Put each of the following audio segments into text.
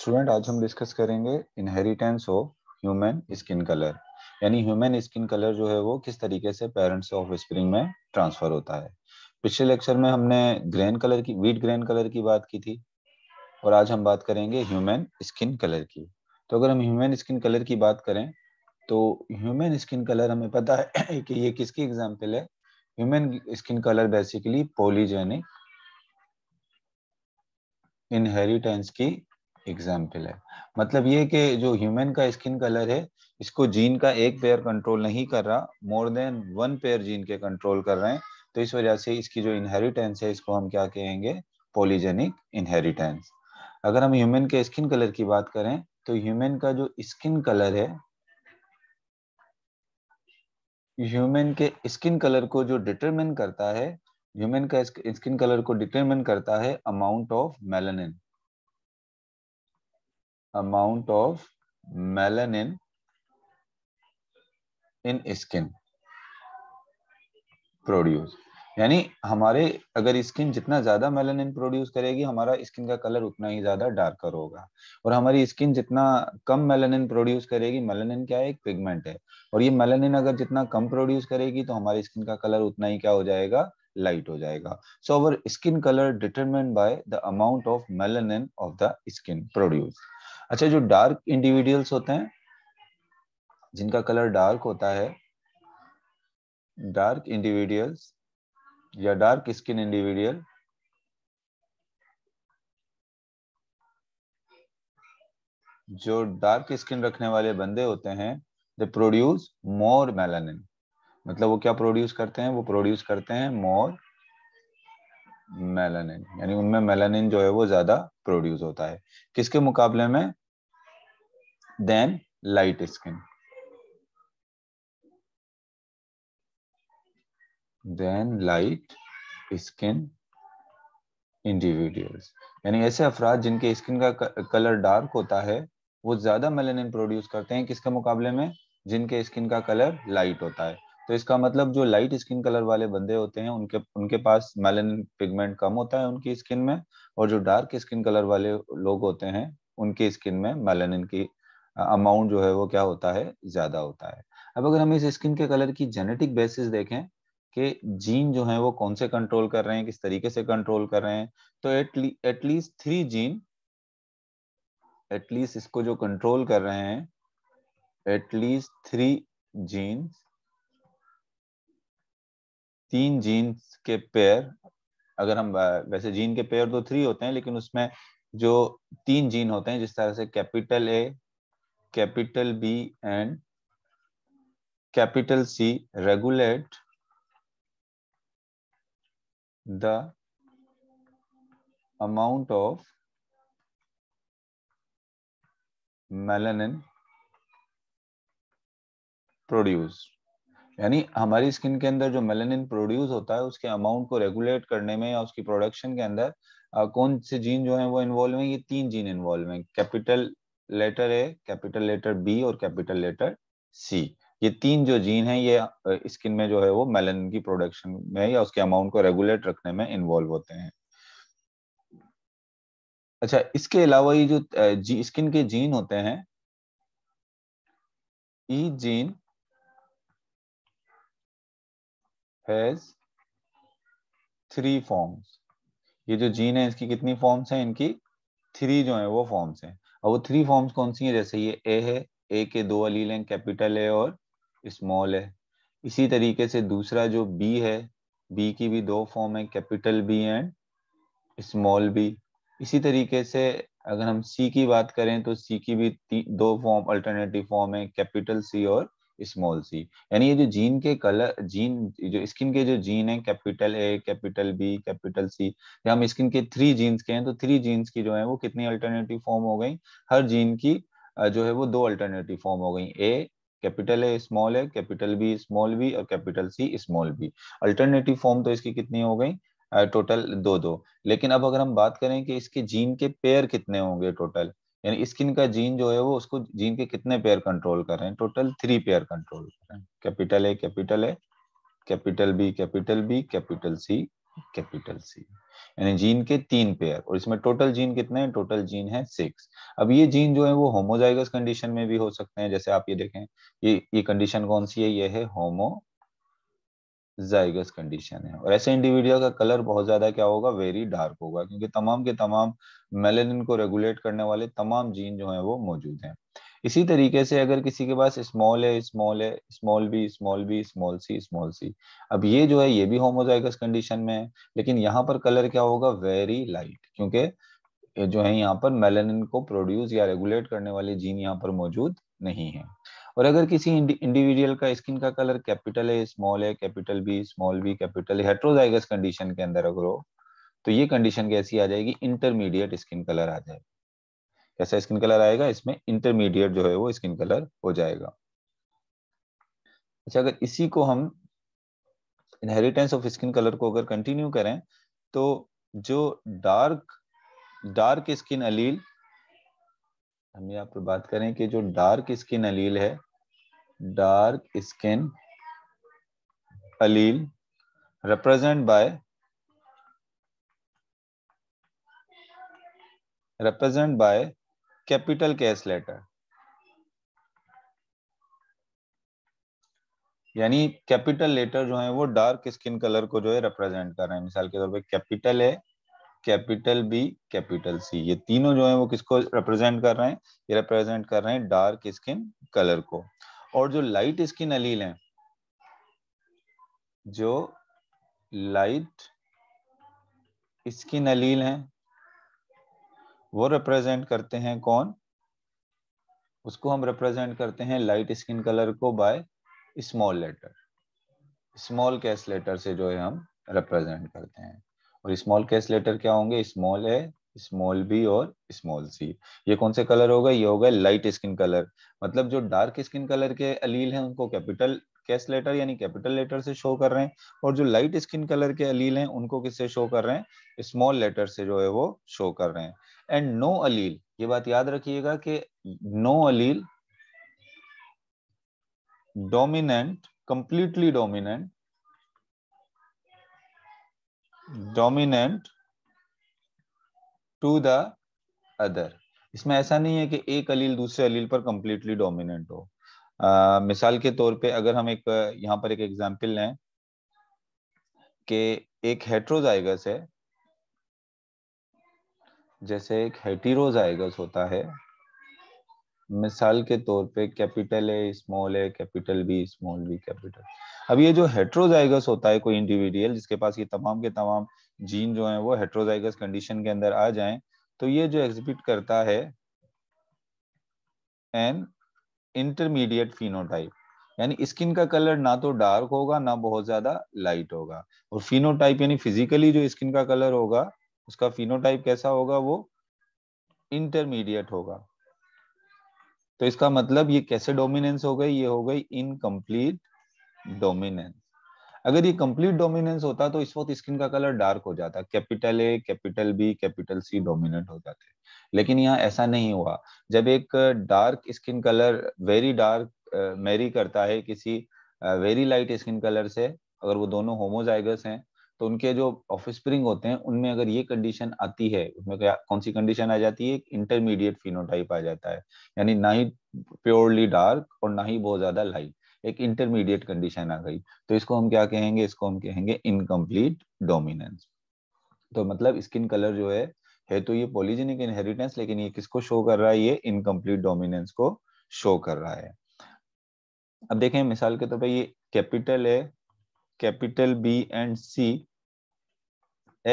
Student आज हम discuss करेंगे inheritance of human skin colour यानी ह्यूमन स्किन कलर जो है वो किस तरीके से पेरेंट्स ऑफ स्प्रिंग में ट्रांसफर होता है पिछले लेक्चर में हमने ग्रेन कलर की वीट ग्रेन कलर की बात की थी और आज हम बात करेंगे ह्यूमन स्किन कलर की तो अगर हम ह्यूमन स्किन कलर की बात करें तो ह्यूमन स्किन कलर हमें पता है कि ये किसकी एग्जाम्पल है human skin colour basically polygenic inheritance की एग्जाम्पल है मतलब ये कि जो ह्यूमन का स्किन कलर है इसको जीन का एक पेयर कंट्रोल नहीं कर रहा more than one pair gene के कंट्रोल कर रहे हैं तो इस वजह से इसकी जो इनहेरिटेंस है इसको हम क्या कहेंगे पोलिजेनिक इनहेरिटेंस अगर हम ह्यूमन के स्किन कलर की बात करें तो ह्यूमन का जो स्किन कलर है ह्यूमन के स्किन कलर को जो डिटरमिन करता है ह्यूमन का स्किन कलर को डिटरमिन करता है amount of melanin amount of melanin in skin produce यानी हमारे अगर स्किन जितना ज्यादा मेलानिन प्रोड्यूस करेगी हमारा स्किन का कलर उतना ही ज्यादा डार्कर होगा और हमारी स्किन जितना कम मेलानिन प्रोड्यूस करेगी मेलानिन क्या है एक पिगमेंट है और ये मेलानिन अगर जितना कम प्रोड्यूस करेगी तो हमारी स्किन का कलर उतना ही क्या हो जाएगा लाइट हो जाएगा so our skin colour determine by the amount of melanin of the skin produce अच्छा जो डार्क इंडिविजुअल्स होते हैं जिनका कलर डार्क होता है डार्क इंडिविजुअल्स या डार्क स्किन इंडिविजुअल जो डार्क स्किन रखने वाले बंदे होते हैं दे प्रोड्यूस मोर मेलानिन मतलब वो क्या प्रोड्यूस करते हैं वो प्रोड्यूस करते हैं मोर मेलानिन यानी उनमें मेलानिन जो है वो ज्यादा प्रोड्यूस होता है किसके मुकाबले में than light skin than light skin individuals यानी ऐसे अफराद जिनके स्किन का कलर डार्क होता है वो ज्यादा मेलानिन प्रोड्यूस करते हैं किसके मुकाबले में जिनके स्किन का कलर लाइट होता है तो इसका मतलब जो लाइट स्किन कलर वाले बंदे होते हैं उनके उनके पास मेलन पिगमेंट कम होता है उनकी स्किन में और जो डार्क स्किन कलर वाले लोग होते हैं उनकी स्किन में मेलानिन की अमाउंट जो है वो क्या होता है ज्यादा होता है अब अगर हम इस स्किन के कलर की जेनेटिक बेसिस देखें कि जीन जो है वो कौन से कंट्रोल कर रहे हैं किस तरीके से कंट्रोल कर रहे हैं तो एटलीस्ट थ्री जीन एटलीस्ट इसको जो कंट्रोल कर रहे हैं एटलीस्ट थ्री जीन्स तीन जीन्स के पेयर अगर हम वैसे जीन के पेयर तो थ्री होते हैं लेकिन उसमें जो तीन जीन होते हैं जिस तरह से capital A capital B and capital C regulate the amount of melanin produced यानी हमारी स्किन के अंदर जो मेलेनिन प्रोड्यूस होता है उसके अमाउंट को रेगुलेट करने में या उसकी प्रोडक्शन के अंदर आ, कौन से जीन जो है वो इन्वॉल्व है ये तीन जीन इन्वॉल्व है capital letter A capital letter B और कैपिटल लेटर सी ये तीन जो जीन है ये स्किन में जो है वो मेलेनिन की प्रोडक्शन में या उसके अमाउंट को रेगुलेट रखने में इन्वॉल्व होते हैं अच्छा इसके अलावा ये जो स्किन के जीन होते हैं each gene has three forms ये जो जीन है इसकी कितनी फॉर्म्स हैं इनकी थ्री जो है वो फॉर्म्स हैं और वो थ्री फॉर्म्स कौन सी हैं जैसे ये ए है ए के दो अलील हैं कैपिटल है और स्मॉल है इसी तरीके से दूसरा जो बी है बी की भी दो फॉर्म है capital B and small B इसी तरीके से अगर हम सी की बात करें तो सी की भी दो फॉर्म अल्टरनेटिव फॉर्म है कैपिटल सी और स्मॉल सी यानी ये जो जीन के कलर जीन जो स्किन के जो जीन है capital A capital B capital C या हम स्किन के थ्री जीन्स के हैं तो थ्री जीन्स की जो है वो कितनी अल्टरनेटिव फॉर्म हो गई हर जीन की जो है वो दो अल्टरनेटिव फॉर्म हो गई A capital A small A capital B small B और capital C small B alternative form तो इसकी कितनी हो गई टोटल दो दो लेकिन अब अगर हम बात करें कि इसके जीन के पेयर कितने होंगे टोटल यानी स्किन का जीन जो है वो उसको जीन के कितने पेयर कंट्रोल कर रहे हैं टोटल थ्री पेयर कंट्रोल कर रहे हैं capital A capital A capital B capital B capital C capital C यानी जीन के तीन पेयर और इसमें टोटल जीन कितने हैं टोटल जीन है सिक्स अब ये जीन जो है वो होमोजाइगस कंडीशन में भी हो सकते हैं जैसे आप ये देखें ये ये कंडीशन कौन सी है ये है होमो जाइगस कंडीशन है और ऐसे इंडिविजुअल का कलर बहुत ज्यादा क्या होगा वेरी डार्क होगा क्योंकि तमाम के तमाम मेलेनिन को रेगुलेट करने वाले तमाम जीन जो है वो मौजूद हैं इसी तरीके से अगर किसी के पास small A small A small B small B small C small C अब ये जो है ये भी होमोजाइगस कंडीशन में है लेकिन यहाँ पर कलर क्या होगा वेरी लाइट क्योंकि जो है यहाँ पर मेलेनिन को प्रोड्यूस या रेगुलेट करने वाले जीन यहाँ पर मौजूद नहीं है और अगर किसी इंडिविजुअल का स्किन का कलर कैपिटल है स्मॉल है capital B small B capital heterozygous condition के अंदर अगर हो तो ये कंडीशन कैसी आ जाएगी इंटरमीडिएट स्किन कलर आ जाएगा कैसा स्किन कलर आएगा इसमें इंटरमीडिएट जो है वो स्किन कलर हो जाएगा अच्छा अगर इसी को हम इनहेरिटेंस ऑफ स्किन कलर को अगर कंटिन्यू करें तो जो डार्क डार्क स्किन अलील हम यहाँ पर बात करें कि जो डार्क स्किन अलील है dark skin allele represented by represented by capital case letter यानी कैपिटल लेटर जो है वो डार्क स्किन कलर को जो है रिप्रेजेंट कर रहे हैं मिसाल के तौर पे capital A capital B capital सी ये तीनों जो है वो किसको रिप्रेजेंट कर रहे हैं ये रिप्रेजेंट कर रहे हैं डार्क स्किन कलर को और जो लाइट स्किन अलील हैं जो लाइट स्किन अलील हैं वो रिप्रेजेंट करते हैं कौन उसको हम रिप्रेजेंट करते हैं लाइट स्किन कलर को by small letter small case letter से जो है हम रिप्रेजेंट करते हैं और स्मॉल कैश लेटर क्या होंगे स्मॉल ए स्मॉल बी और स्मॉल सी ये कौन से कलर होगा ये होगा लाइट स्किन कलर मतलब जो डार्क स्किन कलर के अलील हैं उनको कैपिटल कैस लेटर यानी कैपिटल लेटर से शो कर रहे हैं और जो लाइट स्किन कलर के अलील हैं उनको किससे शो कर रहे हैं स्मॉल लेटर से जो है वो शो कर रहे हैं एंड नो अलील ये बात याद रखिएगा कि no allele dominant completely dominant dominant to the other इसमें ऐसा नहीं है कि एक अलील दूसरे अलील पर कंप्लीटली डोमिनेंट हो आ, मिसाल के तौर पे अगर हम एक यहाँ पर एक एग्जाम्पल लें कि एक हेट्रोजाइगस है जैसे एक हेटीरोजाइगस होता है मिसाल के तौर पे capital A small A capital B small B capital अब ये जो हेट्रोजाइगस होता है कोई इंडिविजुअल जिसके पास ये तमाम के तमाम जीन जो है वो हेट्रोजाइगस कंडीशन के अंदर आ जाए तो ये जो एग्जिबिट करता है एन इंटरमीडिएट फिनोटाइप यानी स्किन का कलर ना तो डार्क होगा ना बहुत ज्यादा लाइट होगा और फिनोटाइप यानी फिजिकली जो स्किन का कलर होगा उसका फिनोटाइप कैसा होगा वो इंटरमीडिएट होगा तो इसका मतलब ये कैसे डोमिनेंस हो गई ये हो गई इनकम्प्लीट डोमिनेंस अगर ये कंप्लीट डोमिनेंस होता तो इस वक्त स्किन का कलर डार्क हो जाता capital A capital B capital C dominant हो जाते लेकिन यहाँ ऐसा नहीं हुआ जब एक dark skin colour very dark marry करता है किसी वेरी लाइट स्किन कलर से अगर वो दोनों होमोजाइगस हैं तो उनके जो ऑफ स्प्रिंग होते हैं उनमें अगर ये कंडीशन आती है उसमें क्या कौन सी कंडीशन आ जाती है इंटरमीडिएट फिनोटाइप आ जाता है यानी ना ही प्योरली डार्क और ना ही बहुत ज्यादा लाइट एक इंटरमीडिएट कंडीशन आ गई तो इसको हम क्या कहेंगे इसको हम कहेंगे इनकम्प्लीट डोमिनेंस तो मतलब स्किन कलर जो है है तो ये पॉलीजेनिक इनहेरिटेंस लेकिन ये किसको शो कर रहा है ये इनकम्प्लीट डोमिनेंस को शो कर रहा है अब देखें मिसाल के तौर तो पर ये capital A capital B and C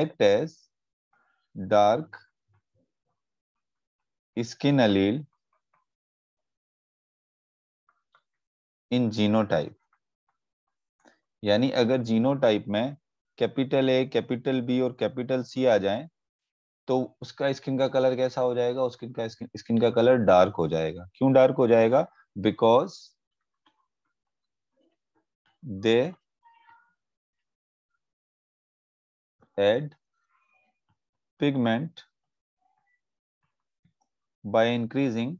act as dark skin allele in genotype यानी अगर जीनोटाइप में कैपिटल ए कैपिटल बी और कैपिटल सी आ जाए तो उसका स्किन का कलर कैसा हो जाएगा उसकिन का स्किन, का कलर डार्क हो जाएगा क्यों डार्क हो जाएगा because they add pigment by increasing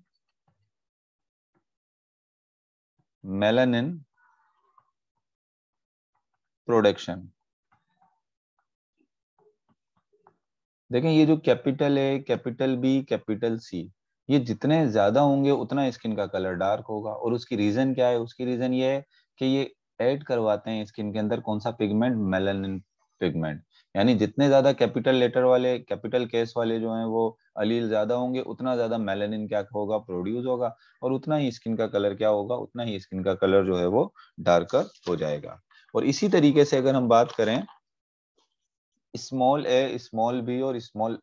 melanin production देखें ये जो capital A capital B capital सी ये जितने ज्यादा होंगे उतना स्किन का कलर डार्क होगा और उसकी रीजन क्या है उसकी रीजन ये है कि ये ऐड करवाते हैं स्किन के अंदर कौन सा पिगमेंट मेलानिन पिगमेंट यानी जितने ज्यादा कैपिटल लेटर वाले कैपिटल केस वाले जो हैं वो अलील ज्यादा होंगे उतना ज्यादा मेलेनिन क्या होगा प्रोड्यूस होगा और उतना ही स्किन का कलर क्या होगा उतना ही स्किन का कलर जो है वो डार्कर हो जाएगा और इसी तरीके से अगर हम बात करें स्मॉल ए स्मॉल बी और स्मॉल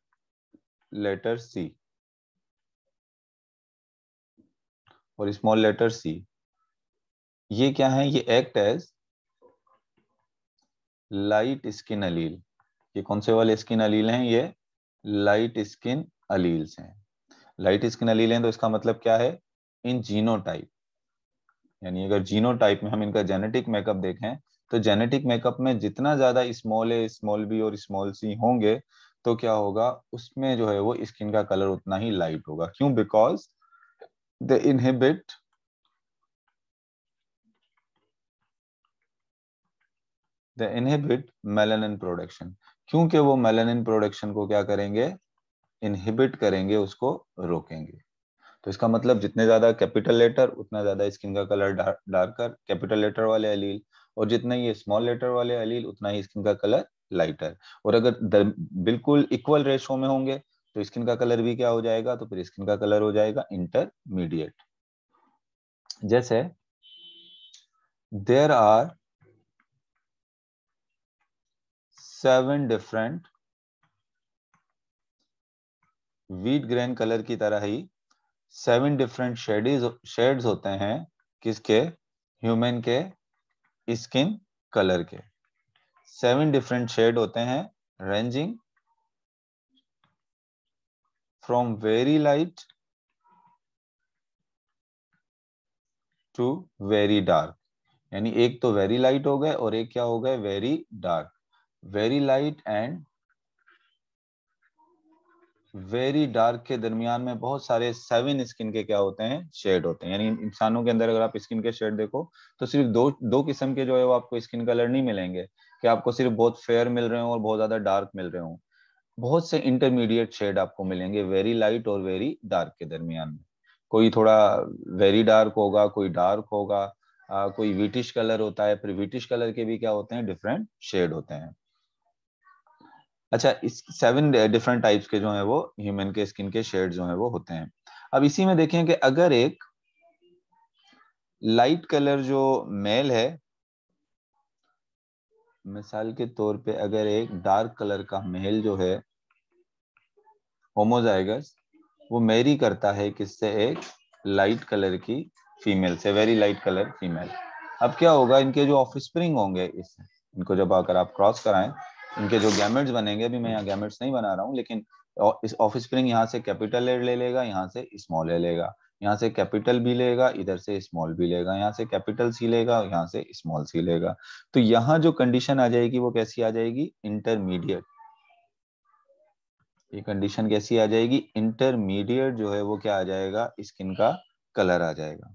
लेटर सी और स्मॉल लेटर सी ये क्या है ये act as light skin allele ये कौन से वाले स्किन अलील हैं ये लाइट स्किन अलील्स हैं लाइट स्किन अलील हैं तो इसका मतलब क्या है इन जीनो टाइप यानी अगर जीनो टाइप में हम इनका जेनेटिक मेकअप देखें तो जेनेटिक मेकअप में जितना ज्यादा स्मॉल ए स्मॉल बी और स्मॉल सी होंगे तो क्या होगा उसमें जो है वो स्किन का कलर उतना ही लाइट होगा क्यों because they inhibit inhibit melanin production क्योंकि वो मेलेनिन प्रोडक्शन को क्या करेंगे इनहिबिट करेंगे उसको रोकेंगे तो इसका मतलब जितने ज्यादा कैपिटल लेटर उतना ज्यादा स्किन का कलर डार्कर कैपिटल लेटर वाले अलील और जितने ये स्मॉल लेटर वाले अलील उतना ही स्किन का कलर लाइटर और अगर बिल्कुल इक्वल रेशो में होंगे तो स्किन का कलर भी क्या हो जाएगा तो फिर स्किन का कलर हो जाएगा इंटरमीडिएट जैसे there are seven different wheat grain colour की तरह ही सेवन डिफरेंट शेडिज शेड्स होते हैं किसके ह्यूमन के स्किन कलर के सेवन डिफरेंट शेड होते हैं ranging from very light to very dark यानी एक तो वेरी लाइट हो गए और एक क्या हो गए very dark very light and very dark के दरमियान में बहुत सारे सेवन स्किन के क्या होते हैं शेड होते हैं यानी इंसानों के अंदर अगर आप स्किन के शेड देखो तो सिर्फ दो दो किस्म के जो है वो आपको स्किन कलर नहीं मिलेंगे कि आपको सिर्फ बहुत फेयर मिल रहे हो और बहुत ज्यादा डार्क मिल रहे हो बहुत से इंटरमीडिएट शेड आपको मिलेंगे वेरी लाइट और वेरी डार्क के दरमियान में कोई थोड़ा वेरी डार्क होगा कोई डार्क होगा कोई विटिश कलर होता है फिर विटिश कलर के भी क्या होते हैं डिफरेंट शेड होते हैं अच्छा इस सेवन डिफरेंट टाइप्स के जो है वो ह्यूमन के स्किन के शेड जो है वो होते हैं अब इसी में देखें कि अगर एक लाइट कलर जो मेल है मिसाल के तौर पे अगर एक डार्क कलर का मेल जो है होमोजाइगस वो मैरी करता है किससे एक लाइट कलर की फीमेल से वेरी लाइट कलर फीमेल अब क्या होगा इनके जो ऑफ स्प्रिंग होंगे इस इनको जब अगर आप क्रॉस कराएं इनके जो गैमेट्स बनेंगे अभी मैं यहाँ गैमेट्स नहीं बना रहा हूँ लेकिन इस ऑफ स्प्रिंग यहाँ से कैपिटल एड ले लेगा यहाँ से स्मॉल ले लेगा यहाँ से कैपिटल भी लेगा इधर से स्मॉल भी लेगा यहाँ से कैपिटल सी लेगा यहाँ से स्मॉल सी लेगा तो यहाँ जो कंडीशन आ जाएगी वो कैसी आ जाएगी इंटरमीडिएट ये कंडीशन कैसी आ जाएगी इंटरमीडिएट जो है वो क्या आ जाएगा स्किन का कलर आ जाएगा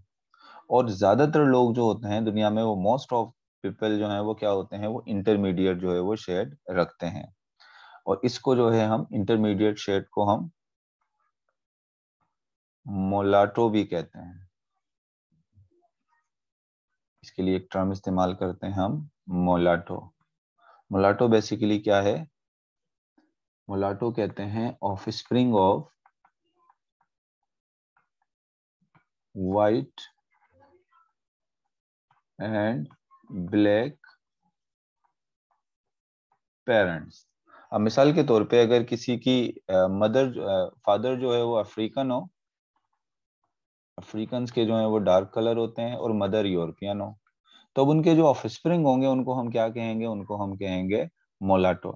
और ज्यादातर लोग जो होते हैं दुनिया में वो मोस्ट ऑफ पीपल जो है वो क्या होते हैं वो इंटरमीडिएट जो है वो शेड रखते हैं और इसको जो है हम इंटरमीडिएट शेड को हम मोलाटो भी कहते हैं इसके लिए एक टर्म इस्तेमाल करते हैं हम मोलाटो मोलाटो बेसिकली क्या है मोलाटो कहते हैं offspring of white and black parents अब मिसाल के तौर पे अगर किसी की मदर फादर जो है वो अफ्रीकन हो अफ्रीकन के जो है वो डार्क कलर होते हैं और मदर यूरोपियन हो तो अब उनके जो ऑफ होंगे उनको हम क्या कहेंगे उनको हम कहेंगे मोलाटो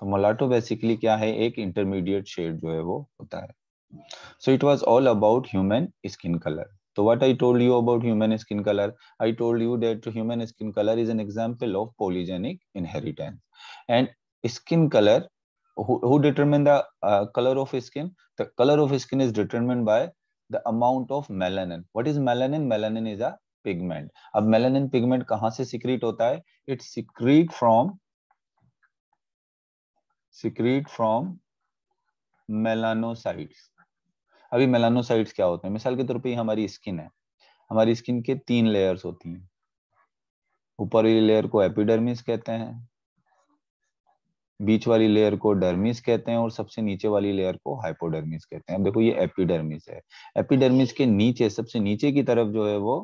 तो मोलाटो बेसिकली क्या है एक इंटरमीडिएट शेड जो है वो होता है so it was all about human skin colour So what I told you about human skin color, I told you that human skin color is an example of polygenic inheritance. And skin color, who, who determine the uh, color of skin? The color of skin is determined by the amount of melanin. What is melanin? Melanin is a pigment. अब melanin pigment कहाँ से secrete होता है? It secrete from secrete from melanocytes. अभी melanocytes क्या होते हैं मिसाल के तौर पर हमारी स्किन है हमारी स्किन के तीन लेयर्स होती हैं ऊपर वाली लेयर को एपिडर्मिस कहते हैं बीच वाली लेयर को डर्मिस कहते हैं और सबसे नीचे वाली लेयर को हाइपोडर्मिस कहते हैं अब देखो ये एपिडर्मिस है एपिडर्मिस के नीचे सबसे नीचे की तरफ जो है वो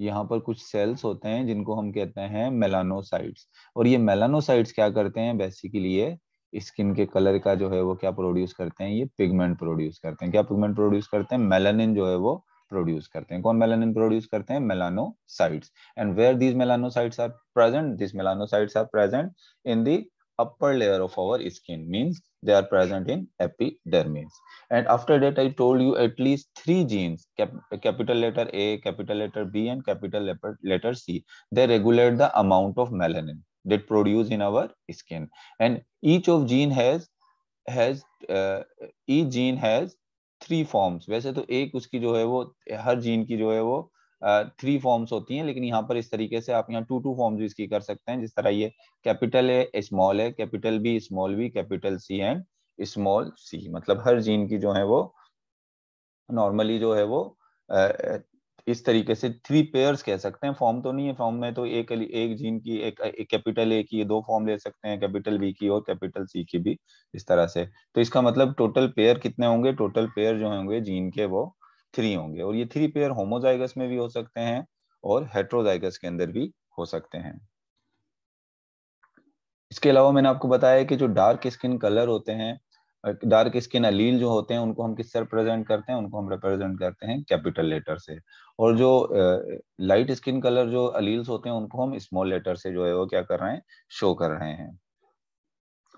यहाँ पर कुछ सेल्स होते हैं जिनको हम कहते हैं मेलानोसाइट्स और ये मेलानोसाइट्स क्या करते हैं बेसिकली ये स्किन के कलर का जो है वो क्या प्रोड्यूस करते हैं ये पिगमेंट प्रोड्यूस करते हैं क्या पिगमेंट प्रोड्यूस करते हैं मेलानिन जो है वो प्रोड्यूस करते हैं कौन मेलानिन प्रोड्यूस करते हैं melanocytes and where these melanocytes are present this melanocytes are present in the upper layer of our skin means they are present in epidermis and after that I told you at least three genes capital letter A capital letter B and capital letter C they regulate the amount of melanin that produce in our skin and each of gene has has uh, each gene has three forms वैसे तो एक उसकी जो है वो हर gene की जो है वो थ्री uh, फॉर्म्स होती हैं लेकिन यहाँ पर इस तरीके से आप यहाँ टू टू फॉर्म्स भी इसकी कर सकते हैं जिस तरह ये कैपिटल है स्मॉल है capital B small B capital C and small C मतलब हर जीन की जो है वो नॉर्मली जो है वो uh, इस तरीके से थ्री पेयर कह सकते हैं फॉर्म तो नहीं है फॉर्म में तो एक एक जीन की एक, एक कैपिटल ए की दो फॉर्म ले सकते हैं कैपिटल बी की और कैपिटल सी की भी इस तरह से तो इसका मतलब टोटल पेयर कितने होंगे टोटल पेयर जो होंगे जीन के वो थ्री होंगे और ये थ्री पेयर होमोजाइगस में भी हो सकते हैं और हेट्रोजाइगस के अंदर भी हो सकते हैं इसके अलावा मैंने आपको बताया कि जो डार्क स्किन कलर होते हैं डार्क स्किन अलील जो होते हैं उनको हम किससे रिप्रेजेंट करते हैं उनको हम रिप्रेजेंट करते हैं कैपिटल लेटर से और जो लाइट स्किन कलर जो अलील्स होते हैं उनको हम स्मॉल लेटर से जो है वो क्या कर रहे हैं शो कर रहे हैं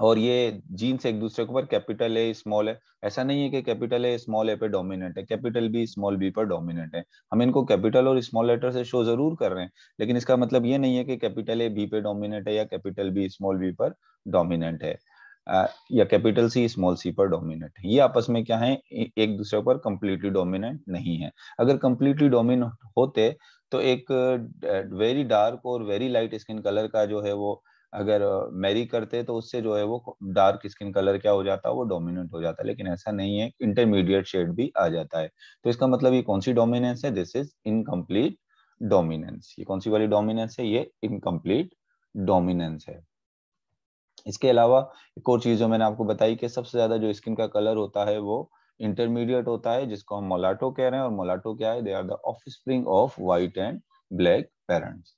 और ये जीन्स एक दूसरे के ऊपर कैपिटल है स्मॉल है ऐसा नहीं है कि कैपिटल है स्मॉल ए पे डोमिनेंट है कैपिटल बी स्मॉल बी पर डोमिनेंट है हम इनको कैपिटल और स्मॉल लेटर से शो जरूर कर रहे हैं लेकिन इसका मतलब ये नहीं है कि कैपिटल ए बी पे डोमिनेंट है या कैपिटल बी स्मॉल बी पर डोमिनेंट है या कैपिटल सी स्मॉल सी पर डोमिनेंट है ये आपस में क्या है एक दूसरे पर कंप्लीटली डोमिनेंट नहीं है अगर कंप्लीटली डोमिनेंट होते तो एक वेरी डार्क और वेरी लाइट स्किन कलर का जो है वो अगर मैरी करते तो उससे जो है वो डार्क स्किन कलर क्या हो जाता है वो डोमिनेंट हो जाता है लेकिन ऐसा नहीं है इंटरमीडिएट शेड भी आ जाता है तो इसका मतलब ये कौन सी डोमिनेंस है दिस इज इनकम्प्लीट डोमिनेंस ये कौन सी वाली डोमिनेंस है ये इनकम्प्लीट डोमिनेंस है इसके अलावा एक और चीज जो मैंने आपको बताई कि सबसे ज्यादा जो स्किन का कलर होता है वो इंटरमीडिएट होता है जिसको हम मोलाटो कह रहे हैं और मोलाटो क्या है they are the offspring of white and black parents